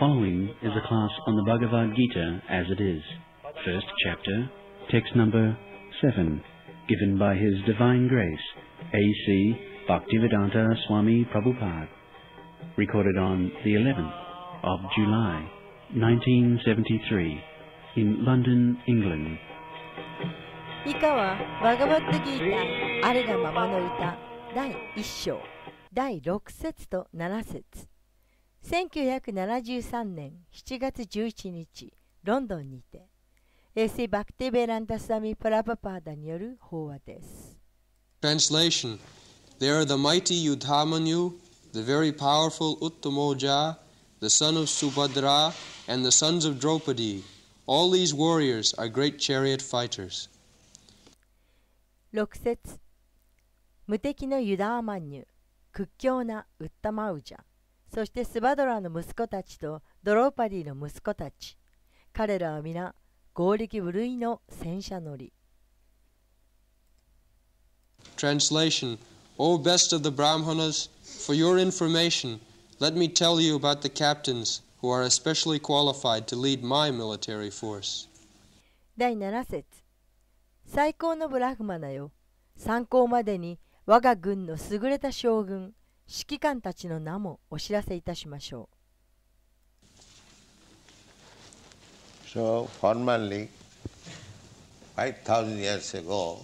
following is a class on the Bhagavad Gita as it is, first chapter, text number 7, given by His Divine Grace, A.C. Bhaktivedanta Swami Prabhupada, recorded on the 11th of July, 1973, in London, England. 以下はバガバッドギータあれがままの歌第1章第6節と7節1973年7月11日ロンドンにて衛星バクテベランダサミ・プラパパーダによる法話です。Translation There the mighty Yudhamanyu, the very powerful Uttamoja, the son of Subhadra, and the sons of Draupadi. All these warriors are great chariot fighters. 6節無敵のユダーマンニュ、屈強なウッタマウジャ。そしてスバドラの息子たちとドローパディの息子たち彼らは皆合力無類の戦車乗り Translation O best of the Brahmanas for your information let me tell you about the captains who are especially qualified to lead my military force 第7節最高のブラフマナよ参考までに我が軍の優れた将軍指揮官たちの名もお知らせいたしましょう。So, formerly, 5,000 years ago,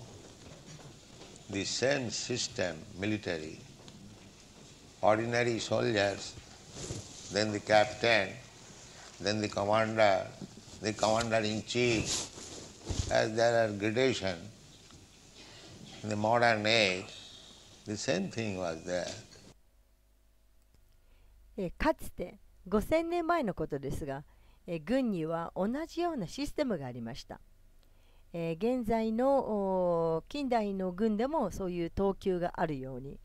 the same system, military, ordinary soldiers, then the captain, then the commander, the commander in chief, as there are gradations in the modern age, the same thing was there. かつて5000年前のことですが、軍には同じようなシステムがありました。現在の近代の軍でもそういう等級があるように、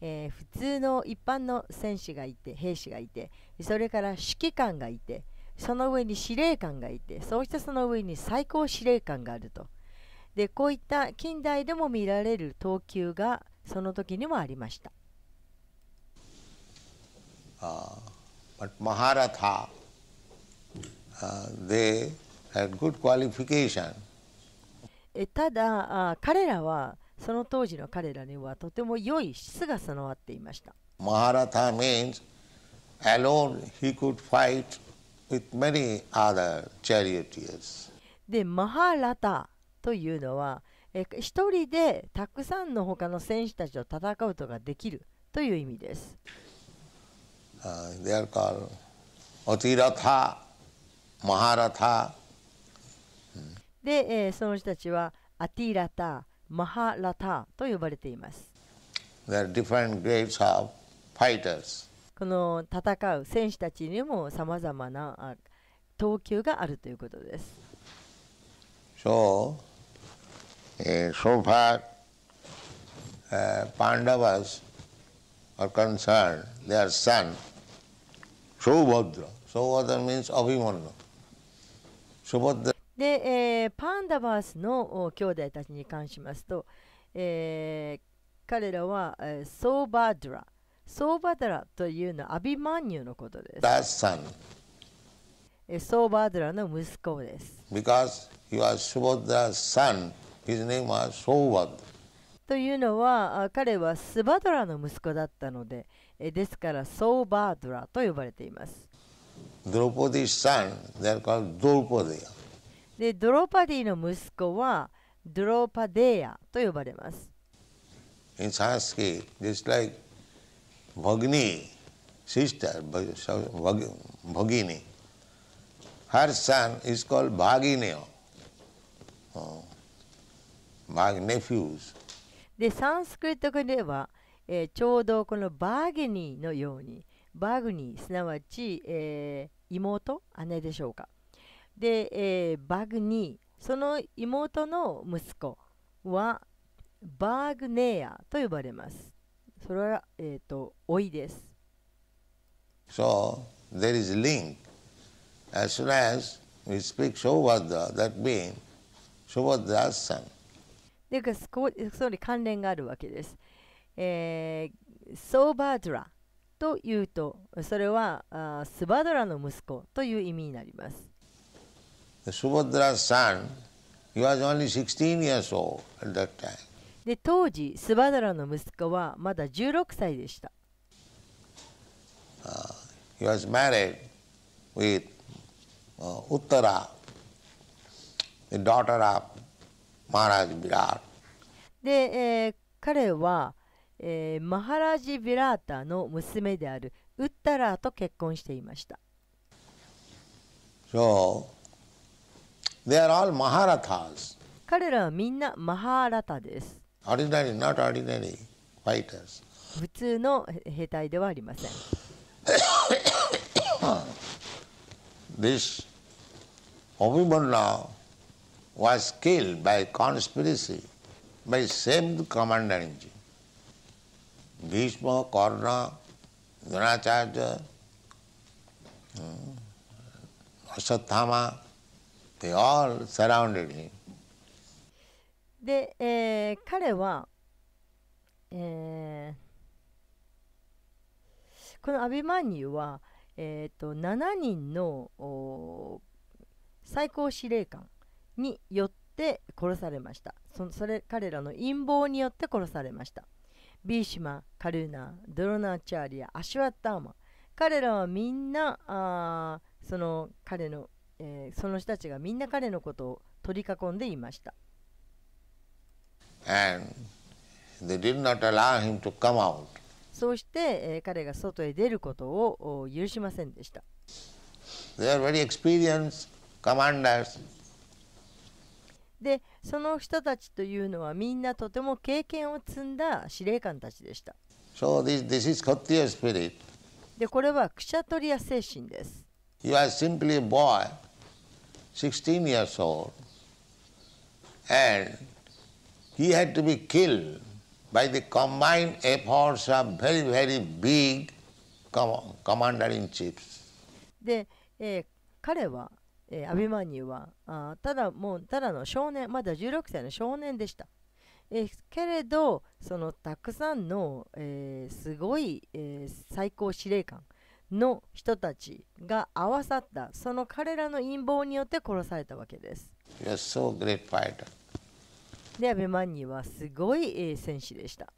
普通の一般の戦士がいて兵士がいてそれから指揮官がいてその上に司令官がいてそうしたその上に最高司令官があるとでこういった近代でも見られる等級がその時にもありました。Uh, but Maharatha, uh, they had good qualification. ただ、彼らはその当時の彼らにはとても良い質が備わっていました。Maharatha means alone he could fight with many other charioteers. で、マハラタというのは、え一人でたくさんの他の選手たちと戦うことができるという意味です。uh, they are called Atiratha, Maharatha. で、えー、その人たちはアティラタ、マハラタと呼ばれています。There are different grades of fighters. この戦う戦士たちにもさまざまな等級があるということです。So, uh, so far, uh, Pandavas are concerned, their son, Shobhadra. Shobhadra means Abhimanyu. Shobhadra. で、えー、パンダバースの兄弟たちに関しますと、えー、彼らは、えー、ソーバドラ。ソーバドラというのはアビマンニュのことです。えー、ソーバドラの息子です。というのは、彼はスバドラの息子だったので、えですからソーバードラと呼ばれています。ドロポディ 's son, they're called Draupadi. で、ドロパディの息子はドロパデーヤと呼ばれます。In Sanskrit, just like Bhagini, sister, Bhagini, her son is called Bhagineo. My nephews. で、サンスクリット語では、えー、ちょうどこのバーゲニーのようにバーグニーすなわち、えー、妹姉でしょうかで、えー、バグニーその妹の息子はバーグネーヤと呼ばれますそれは、えーと、と老いです So there is link as soon as we speak s h o v a d a that e n s h o v a d a son でそこ関連があるわけですえー、ソーバードラというとそれはあスバドラの息子という意味になります。で当時スバドラの息子はまだ16歳でした。Uh, he was married with uh, Uttara, the daughter of Maharaj Virat. で、えー、彼はえー、マハラジ・ビラータの娘であるウッタラーと結婚していました。So, they are all Maharathas. 彼らはみんなマハーラタです。Ordinary, not ordinary fighters. 普通の兵隊ではありません。This Abhimanyu was killed by conspiracy by same commander in chief. Bhishma Karna र ो ण ा च ा र t h a n d h で、えー、彼は、えー、このアビマニュは、えーと、と7人の最高司令官によって殺されましたそそれ彼らの陰謀によって殺されましたビーシマ、カルーナ、ドロナチャーリア、アシュワッターマ、彼らはみんな、あその彼の、えー、その人たちがみんな彼のことを取り囲んでいました。And allow not did they to out. him come そして、えー、彼が外へ出ることを許しませんでした。They are very experienced commanders. でその人たちというのはみんなとても経験を積んだ司令官たちでした。So、this, this でこれはクシャトリア精神です。You are simply a boy, 16 years old, and he had to be killed by the combined efforts of very, very big commander in chiefs. で、えー、彼はえー、アビマニュはあただもうただの少年まだ16歳の少年でした、えー、けれどそのたくさんの、えー、すごい、え最高司令官の人たちが合わさったその彼らの陰謀によって殺されたわけです。So、でアビマニュはすごい、え戦士でした。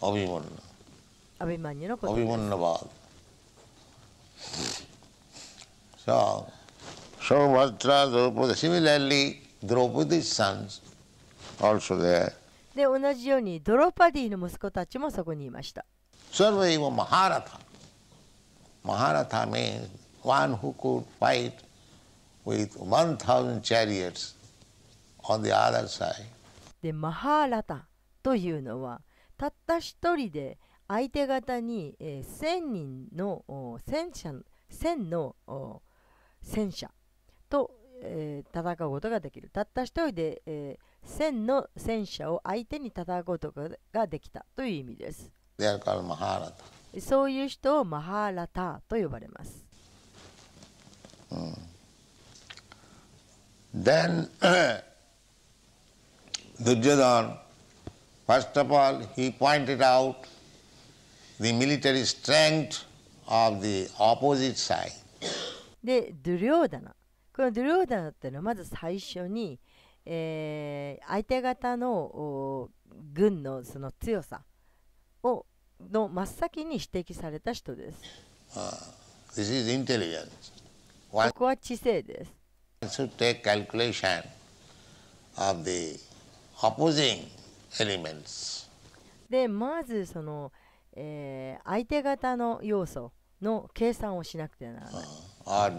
アビマニュアビマニュのことです。So Saumatra, Draupadi. Similarly, Draupadi's sons also there. で、同じようにドロパディの息子たちもそこにいました。Sarvaiva Maharatha. Maharatha means one who could fight with 1,000 chariots on the other side. で、マハーラタというのは、たった一人で相手方に、えー、1000人の戦車、1000の戦車と、えー、戦うことができる。たった一人で、えー、1000の戦車を相手に戦うことができたという意味です。そういう人をマハーラタと呼ばれます。うん、Then, Duryodhan, first of all, he pointed out the military strength of the opposite side. で、ドゥリョーダナこのドゥルーダーっていうのはまず最初に、えー、相手方の軍のその強さをの真っ先に指摘された人です。Uh, ここは知性です。で、まずその、えー、相手方の要素の計算をしなくてならない。Uh,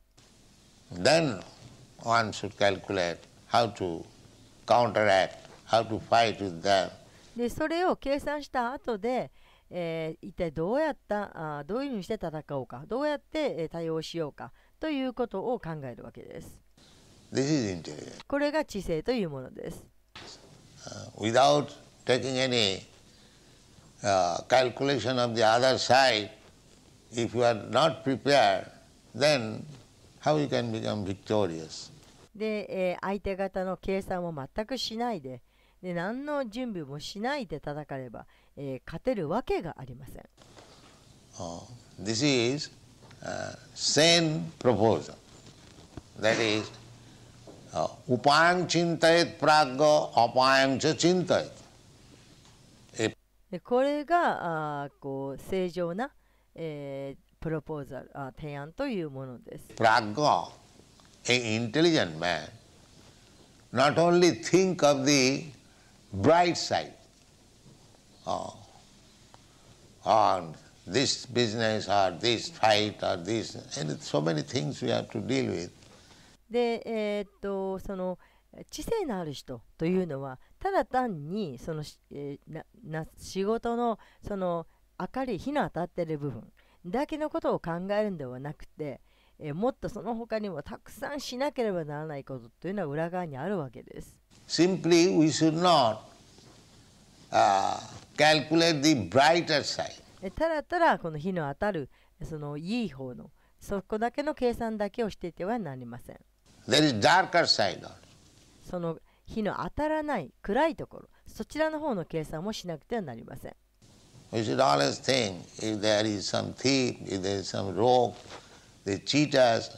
Then one should calculate how to counteract, how to fight with them. でそれを計算した後で、えー、一体どうやったあどういうふうにして戦おうかどうやって、えー、対応しようかということを考えるわけです。This is これが知性というものです。Uh, without taking any、uh, calculation of the other side, if you are not prepared, then how you can become victorious. で、えー、相手方の計算を全くしないで、で何の準備もしないで戦えば、えー、勝てるわけがありません。Oh, this is uh, sane proposal. That is, uh, upayam chintayet pragya apayam cha chintayet. これがあこう正常な、えー、プロポーザルあ提案というものです。Ragga, an intelligent man, not only think of the bright side, oh, on this business or this fight or this, and so many things we have to deal with. で、えー、っと、その、知性のある人というのはただ単にその、えー、なな仕事のその明かり火の当たってる部分だけのことを考えるんではなくて、えもっとその他にもたくさんしなければならないことというのは裏側にあるわけです。Simply we should not、uh, calculate the brighter side. ただただこの日の当たるそのいい方のそこだけの計算だけをしていてはなりません。There is darker side. その日の当たらない暗いところそちらの方の計算もしなくてはなりません。We should always think if there is some thief, if there is some rogue, they cheat us,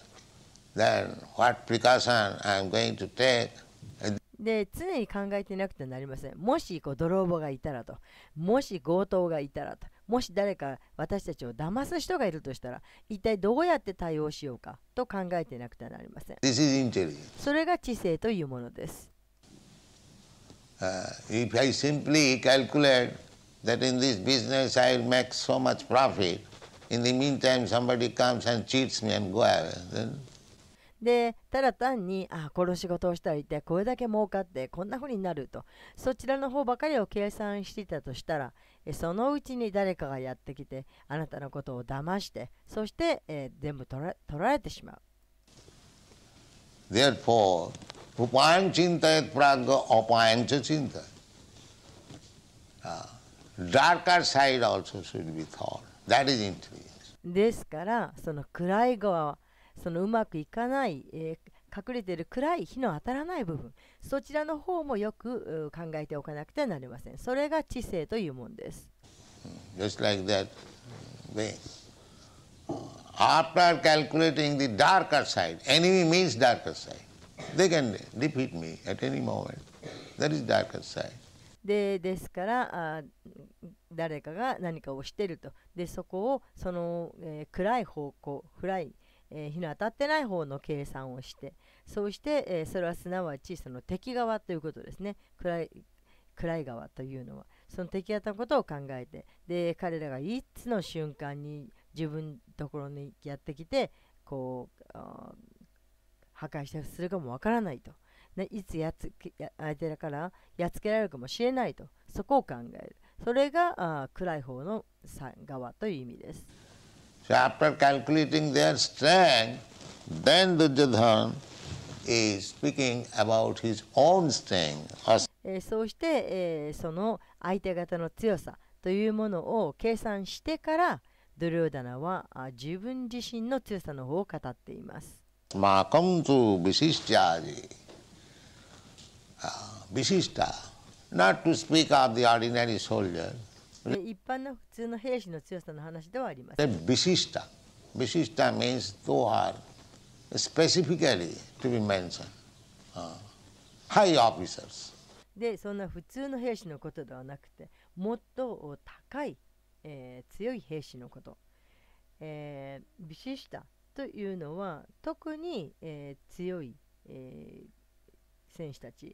then what precaution I am going to take. で常に考えてなくてはなりません。もしこう泥棒がいたらと、もし強盗がいたらと、もし誰か私たちを騙す人がいるとしたら、一体どうやって対応しようかと考えてなくてはなりません。それが知性というものです。Uh, that in this business I will make so much profit. In the meantime, somebody comes and cheats me and go away. Then, でただ単にあこの仕事をしておいてこれだけ儲かってこんな風になるとそちらの方ばかりを計算していたとしたらそのうちに誰かがやってきてあなたのことを騙してそして、え全部取ら取られてしまう。Therefore, Uh. darker side also should be thought. That is intelligence. ですから、その暗い側、は、そのうまくいかない、えー、隠れている暗い日の当たらない部分、そちらの方もよく考えておかなくてはなりません。それが知性というもんです。Just like that way. After calculating the darker side, enemy means darker side. They can defeat me at any moment. That is darker side. でですからあ誰かが何かをしてるとでそこをその、えー、暗い方向暗い、えー、日の当たってない方の計算をしてそうして、えー、それはすなわちその敵側ということですね暗い暗い側というのはその敵側のことを考えてで彼らがいつの瞬間に自分ところにやってきてこう破壊してするかもわからないとね、いつやつ相手からやっつけられるかもしれないとそこを考えるそれがあ暗い方の側という意味です。So after calculating their strength, then d u r y d h a n is speaking about his own strength. えそうして、えー、その相手方の強さというものを計算してからドゥルーダナはあ自分自身の強さの方を語っています。マコントゥビシシチャージ。Vishishta, not to speak of the ordinary soldier. 一般の普通の兵士の強さの話ではありません。Vishishta. Vishishta means those are specifically to be mentioned.、Uh, high officers. で、そんな普通の兵士のことではなくて、もっと高い、えー、強い兵士のこと。えー、ビシシタというのは特に、えー、強い、えー、選手たち。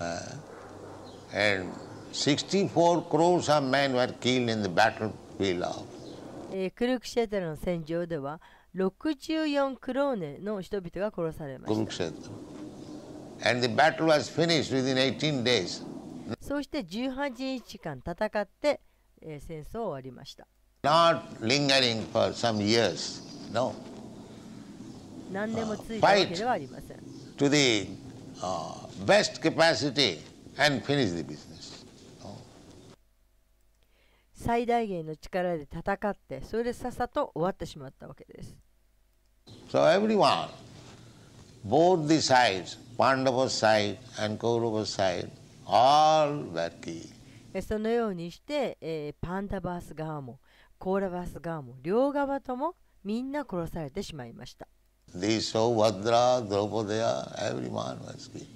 Uh, and 64 crores of men were killed in the battlefield of クルクシェテラの戦場では64クローネの人々が殺されました。And the battle was finished within 18 days. そして18日間戦って、えー、戦争終わりました。Not lingering for some years. No. 何年もついていけではありません。To the、uh, best capacity and finish the business. 最大限の力で戦って、それでさっさと終わってしまったわけです。So everyone, both the sides, Pandava's side and Kaurava's side, all were key. そのようにして、えー、パンダバース側もコーラバース側も両側ともみんな殺されてしまいました。These so Vadra, Draupadiya, everyone was killed.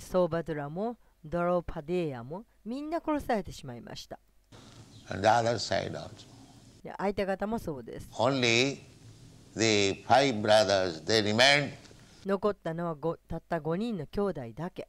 ソーバドラもドローパデーヤもみんな殺されてしまいました。相手方もそうです。残ったのはたった5人の兄弟だけ。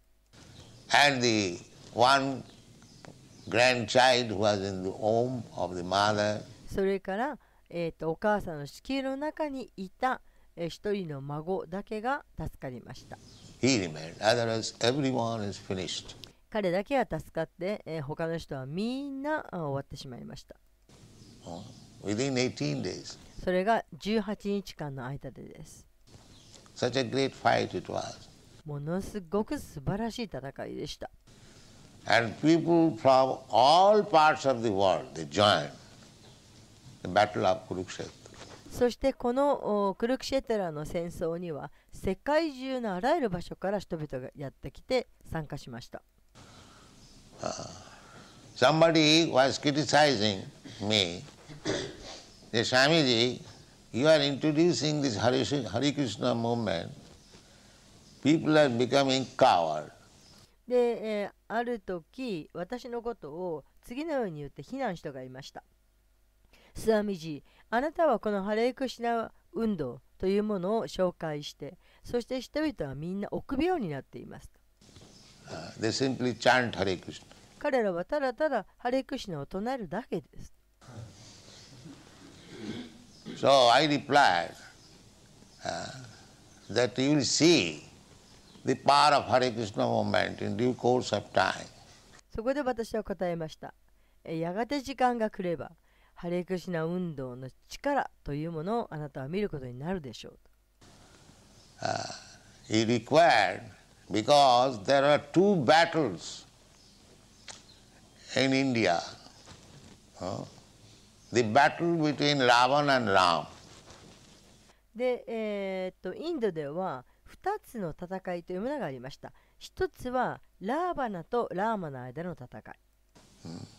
それから、えー、とお母さんの子宮の中にいた、えー、一人の孫だけが助かりました。He remained. Otherwise, everyone is finished. 彼だけは助かって、えー、他の人はみんな終わってしまいました。Within 18 days. それが18日間の間でです。Such a great fight it was. ものすごく素晴らしい戦いでした。And people from all parts of the world they joined the battle of Kurukshetra. そしてこのクルクシェテラの戦争には世界中のあらゆる場所から人々がやってきて参加しました。Somebody was criticizing me. The Swamiji, you are introducing this Hare, Hare Krishna movement. People are becoming coward. で、えー、ある時私のことを次のように言って非難人がいました。スワミジあなたはこのハレイクシナ運動というものを紹介してそして人々はみんな臆病になっています。彼らはただただハレクシナを唱えるだけです。So I replied、uh, that you will see the power of Hare Krishna movement in due course of time. そこで私は答えました。やがて時間が来れば、ハレクシナ運動の力というものをあなたは見ることになるでしょう。he required because there are two battles in India. the battle between Ravan and Ram. で、えー、っとインドでは2つの戦いというものがありました。一つはラーバナとラーマの間の戦い。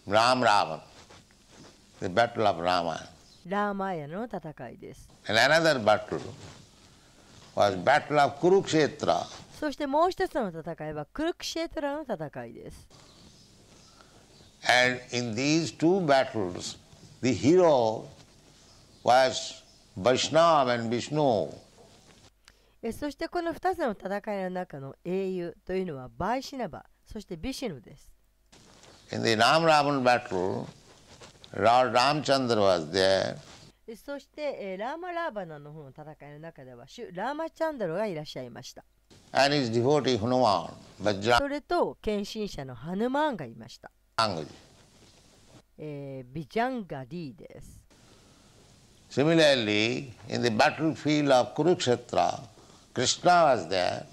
ラーム・ラーバン。The battle of Rama. ラーマーヤの戦いです。And another battle. そしてもう一つの戦いはクルクシェトラの戦いです。And in these two battles, the hero was Vaishnav and Vishnu. そしてこの2つの戦いの中の英雄というのはバイシナバ、そしてビシュヌです。In the Ram Ravan battle, Lord Ramchandra was there. そして、えー、ラーマ・ラーバナの方の戦いの中では、主ラーマ・チャンドロがいらっしゃいました。それと、献身者のハヌマーンがいました。えー、ビジャンガディです。Similarly, in the battlefield of Kurukshetra, Krishna was there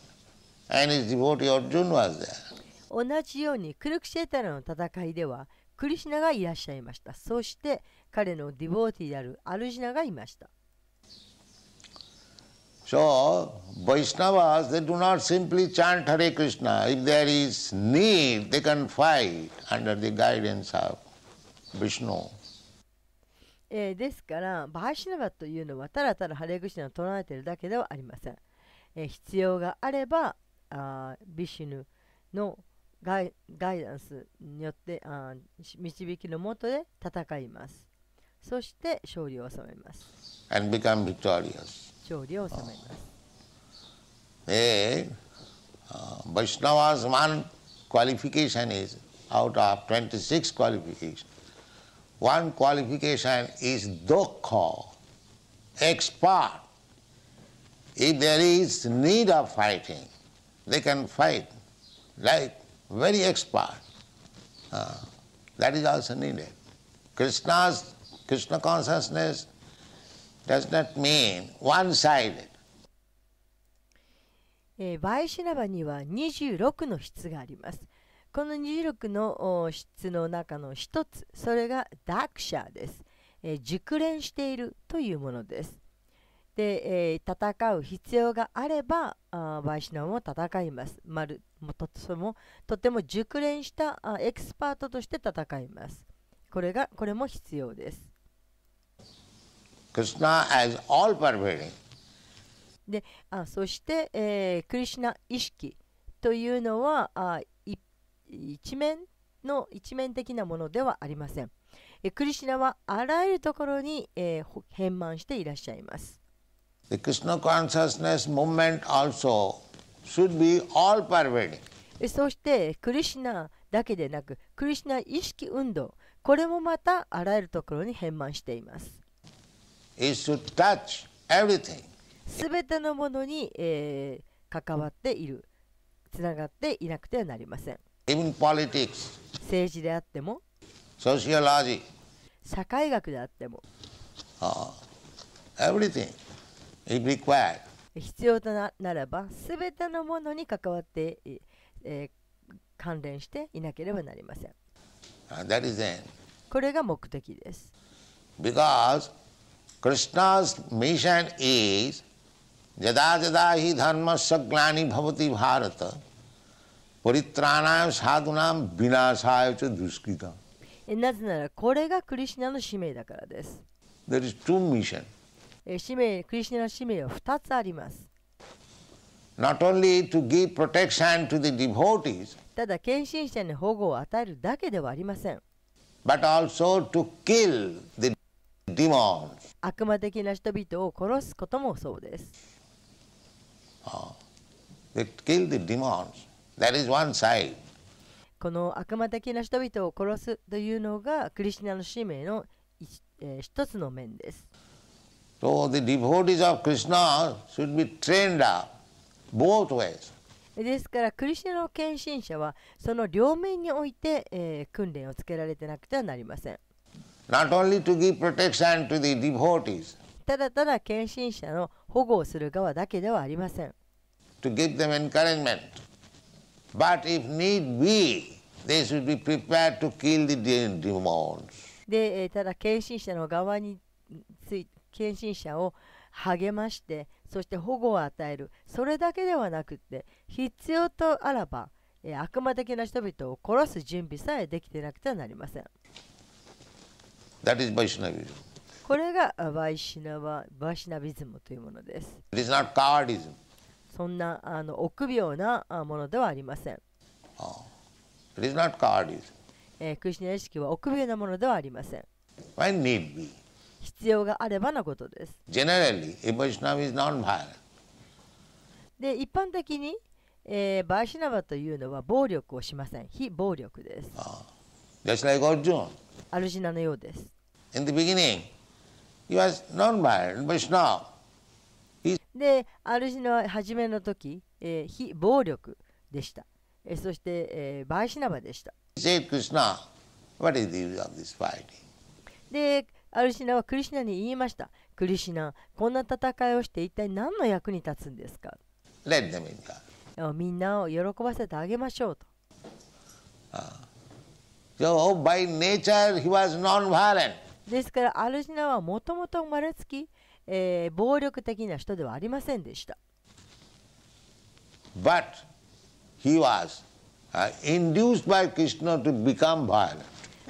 and his devotee Arjuna was there. 同じようにクルクシェタラの戦いではクリシナがいらっしゃいましたそして彼のディボーティであるアルジナがいました So, Vaishnavas, they do not simply chant Hare Krishna. If there is need, they can fight under the guidance of Vishnu. えー、ですから、バーシナバというのはただただハレクシナを唱えているだけではありません。えー、必要があれば、あビシュヌのガイダンスによってあ導きのもとで戦います。そして勝利を収めます。And become victorious. 勝利を収めます。They, Vaishnava's one qualification is out of 26 qualifications. One qualification is d o k k h a expert. If there is need of fighting, they can fight like very expert. Uh, that is also needed. Krishna's Krishna consciousness does not mean one-sided. えー、バイシナバには26の質があります。この26の質の中の一つ、それがダクシャです、えー。熟練しているというものです。で、えー、戦う必要があればあバイシナも戦います。まるもとてもとても熟練したあエキスパートとして戦います。これがこれも必要です。Krishna as all pervading. であそして、えー、クリシナ意識というのはあ一面の一面的なものではありません。えクリシナはあらゆるところに、えー、変満していらっしゃいます。The Krishna consciousness movement also should be all pervading. そしてクリシナだけでなくクリシナ意識運動これもまたあらゆるところに変満しています。It should touch everything. すべてのものに、えー、関わっている、つながっていなくてはなりません。Even politics. 政治であっても、Sociology. 社会学であっても、uh, everything. 必要となならば、すべてのものに関わって、えー、関連していなければなりません。これが目的です。Because Krishna's mission is ンマティナムサドナナサイチュドゥスなぜならこれがクリシナの使命だからです。There is two missions. 使命、クリシナの使命は2つあります。ただ、献身者に保護を与えるだけではありません。悪魔的な人々を殺すこともそうです。この悪魔的な人々を殺すというのがクリシナの使命の一,、え一つの面です。So the devotees of Krishna should be trained up both ways. ですから、クリシナの献身者は、その両面において、えー、訓練をつけられてなくてはなりません。Not only to give protection to the devotees, ただただ献身者の保護をする側だけではありません。To give them encouragement. But if need be, they should be prepared to kill the demons. で、ただ献身者の側に献身者を励ましてそして保護を与えるそれだけではなくって必要とあらば、え悪魔的な人々を殺す準備さえできてなくてはなりません。これがバイシナババシナビズムというものです。そんなあの臆病なものではありません。えー、クリシナ意識は臆病なものではありません。必要があればのことです。で一般的に、えー、バイシナバというのは暴力をしません。非暴力です。j あ s t l i アルジナのようです。で、アルジナは初めの時、えー、非暴力でした。えー、そして、えー、バイシナバでした。a i s h n a w a t is で、アルシナはクリシナに言いました。クリシナ、こんな戦いをして一体何の役に立つんですかみんなを喜ばせてあげましょうと。ですから、アルシナはもともと生まれつき、えー、暴力的な人ではありませんでした。But he was、induced by Krishna to become violent.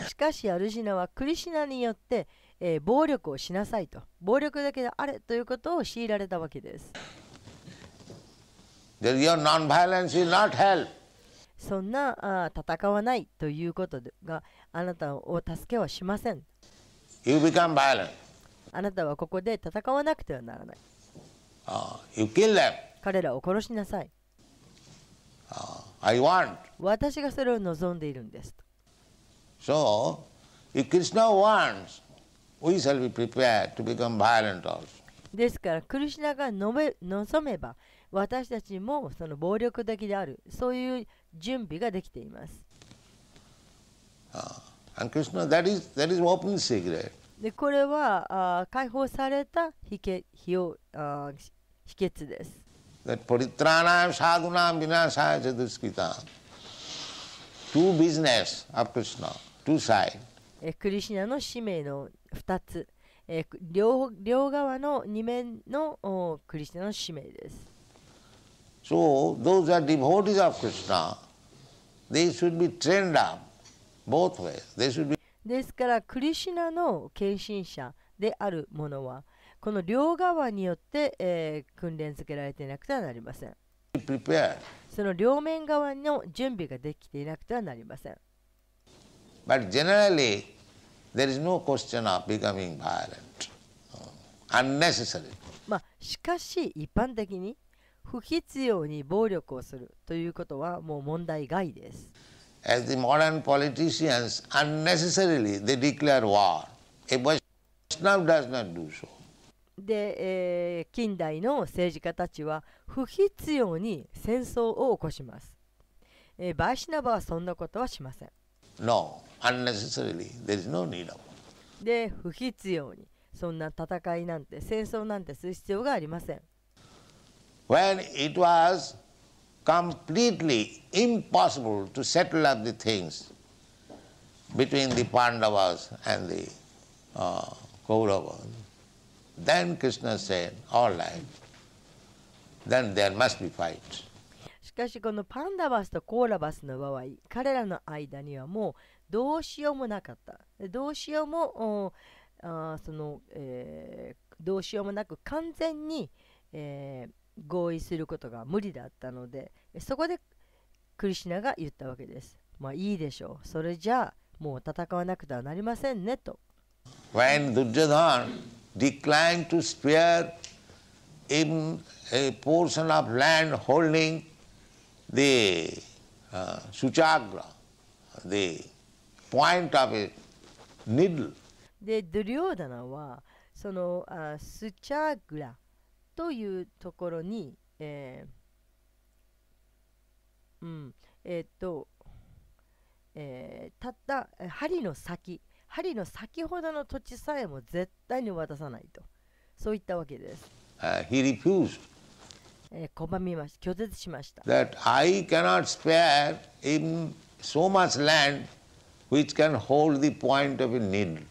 しかし、アルシナはクリシナによって、えー、暴力をしなさいと暴力だけであれということを強いられたわけです。そんなあ戦わないということがあなたを助けはしません。あなたはここで戦わなくてはならない。彼らを殺しなさい。私がそれを望んでいるんです。So, if Krishna wants ですから、クリシナが述べ望めば、私たちもその暴力的である、そういう準備ができています。でこれはああ、解放された秘けああ、秘訣です。ポリトラナムサドナムビナサイジェドスキタ。Two business of Krishna, two side. えクリシナの使命の2つ、え両両側の2面のクリシナの使命です。So, those are devotees of Krishna, they should be trained up both ways. They should be ですから、クリシナの献身者であるものは、この両側によって、えー、訓練づけられていなくてはなりません。その両面側の準備ができていなくてはなりません。But generally, there is no question of becoming violent. Unnecessary. まあ、しかし一般的に不必要に暴力をするということはもう問題外です。As the modern politicians unnecessarily they declare war. A Vaishnav does not do so. で、えー、近代の政治家たちは不必要に戦争を起こします。えー、バイシナバはそんなことはしません。No, unnecessarily, there is no need of. で、不必要に、そんな戦いなんて、戦争なんてする必要がありません。When it was completely impossible to settle up the things between the Pandavas and the uh, Kauravas, then Krishna said, All right, then there must be fight. かしこのパンダバスとコーラバスの場合彼らの間にはもうどうしようもなかったどうしようもあその、えー、どうしようもなく完全に、えー、合意することが無理だったのでそこでクリシナが言ったわけですまあいいでしょうそれじゃあもう戦わなくてはなりませんねと When d u r y o d h a n declined to s p a r i n a portion of land holding the uh, Suchagra, the point of a needle. で、ドリョーダナはそのあスチャグラというところに、えー、うん、えー、っと、えー、たった針の先、針の先ほどの土地さえも絶対に渡さないと、そういったわけです。Uh, he refused. 拒みました、拒絶しました。That I cannot spare in so much land which can hold the point of a needle.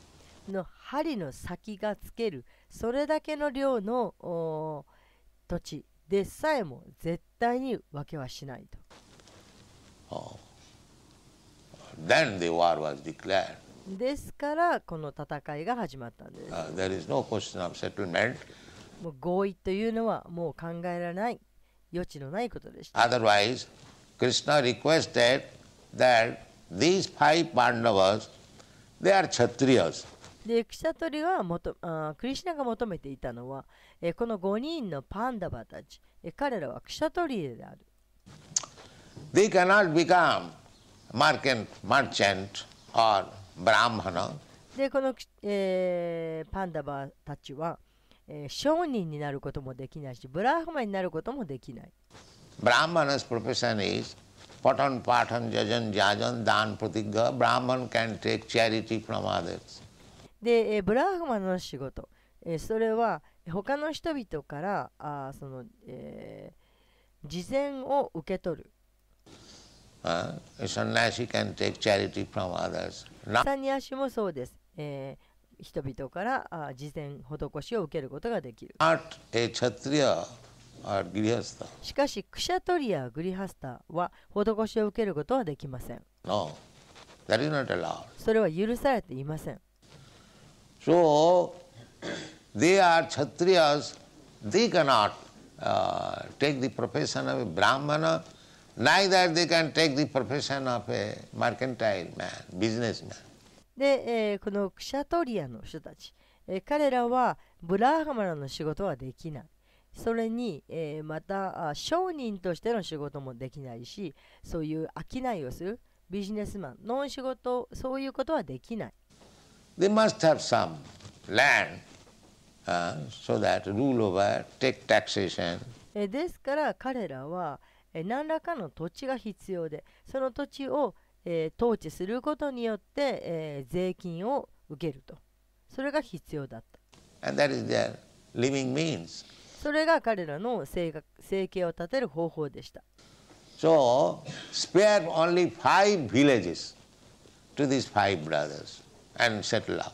の針の先がつける、それだけの量の土地でさえも絶対に分けはしないと。Oh. Then the war was declared. ですから、この戦いが始まったんです。Uh, there is no question of settlement. もう合意というのはもう考えられない余地のないことでした。Otherwise, Krishna requested that these five Pandavas, they are Kshatriyas. で、クシャトリはもとあクリシナが求めていたのは、えこの5人のパンダバたち、え彼らはクシャトリである。They cannot become merchant, merchant or Brahmana. で、この、えー、パンダバたちは、えー、商人になることもできないしブラハマになることもできない。ブラマンのプロフェッショナルはパトンパトンジャジャジャジャンダンプティガブラマン can take charity from o t h ー、ブマの仕事、えー、それは他の人々からあその、えー、事前を受け取る。サニアシもそうです。えー人々から事前施しを受けることができる。しかし、クシャトリア・グリハスタは施しを受けることはできません。No, それは許されていません。So, they are Kshatriyas, they cannot、uh, take the profession of a Brahmana, neither they can take the profession of a mercantile man, businessman. で、えー、このクシャトリアの人たち、えー、彼らはブラーハマラの仕事はできない。それに、えー、また商人としての仕事もできないし、そういう商いをするビジネスマンの仕事、そういうことはできない。They must have some land、uh, so that rule over, take taxation. ですから彼らは何らかの土地が必要で、その土地をえー、統治することによって、えー、税金を受けるとそれが必要だったそれが彼らの生生計を立てる方法でした So, spare only five villages to these five brothers and settle up.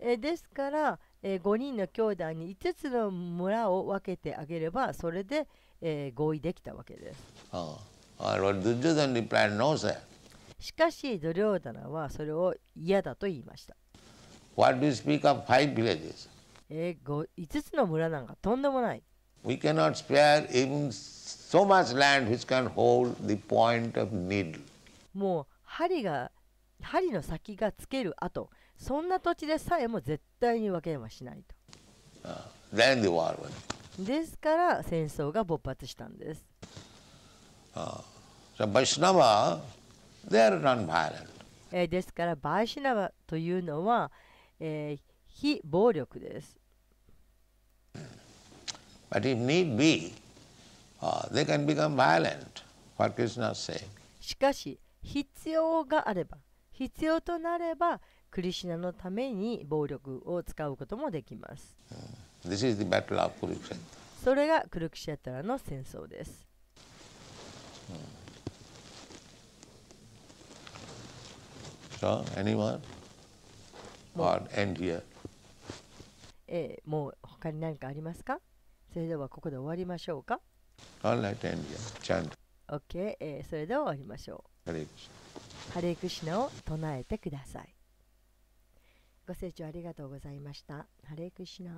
えですから、え5人の兄弟に5つの村を分けてあげれば、それで、え合意できたわけです。Oh. o d u r y o d h a n replied, no, sir. しかし、ドリョーダナはそれを嫌だと言いました。What do you speak of five villages? えー、5つの村なんかとんでもない。We cannot spare even so much land which can hold the point of needle. もう針が針の先がつける跡、そんな土地でさえも絶対に分けはしないと。Then the war went. ですから戦争が勃発したんです。Uh, so Vaishnava えですから、バイシナバというのは、えー、非暴力です。But need be, しかし、必要があれば、必要となれば、クリシナのために暴力を使うこともできます。This is the battle of それがクルクシェトラの戦争です。h m No? Anyone? Or end here? えー、もう他に何かありますかそれではここで終わりましょうか All r OK、えー、それでは終わりましょう。ハレークシナを唱えてください。ご清聴ありがとうございました。ハレークシナ